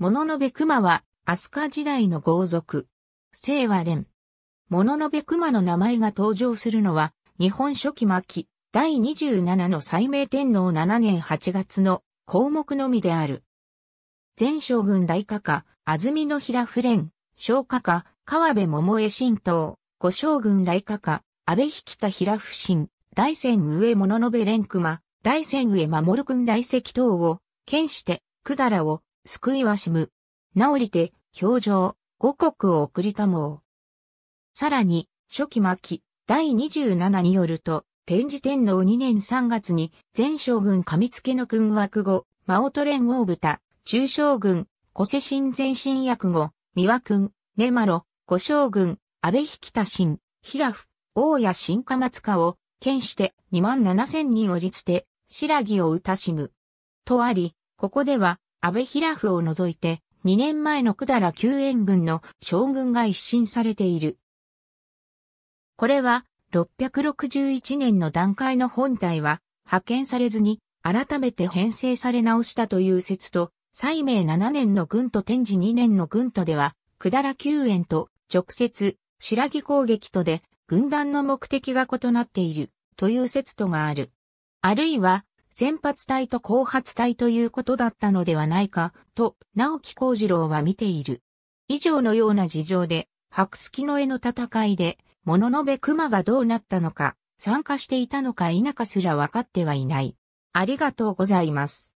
物のべ熊は、飛鳥時代の豪族。清和連。物のべ熊の名前が登場するのは、日本初期末期、第27の斉明天皇7年8月の項目のみである。前将軍大家下、安住の平不連、小家下、川辺桃江新党、五将軍大家下、安倍引田平不新、大戦上物のべ連熊、大戦上守君大石等を、剣して、百済を、救いはしむ。なおりて、表情、五国を送りたもう。さらに、初期末期、第27によると、天智天皇2年3月に、前将軍上付の君枠後、真音連王豚、中将軍、小世新前進役後、三輪君、根マロ、五将軍、安倍引田新、平府、大谷新貨松家を、県して2万7千人を立て、白木を打たしむ。とあり、ここでは、安倍平夫を除いて、2年前の百済救援軍の将軍が一新されている。これは、661年の段階の本体は、派遣されずに、改めて編成され直したという説と、西明7年の軍と天智2年の軍とでは、百済救援と直接、白木攻撃とで、軍団の目的が異なっている、という説とがある。あるいは、先発隊と後発隊ということだったのではないか、と、直木幸次郎は見ている。以上のような事情で、白月の絵の戦いで、物のべ熊がどうなったのか、参加していたのか否かすら分かってはいない。ありがとうございます。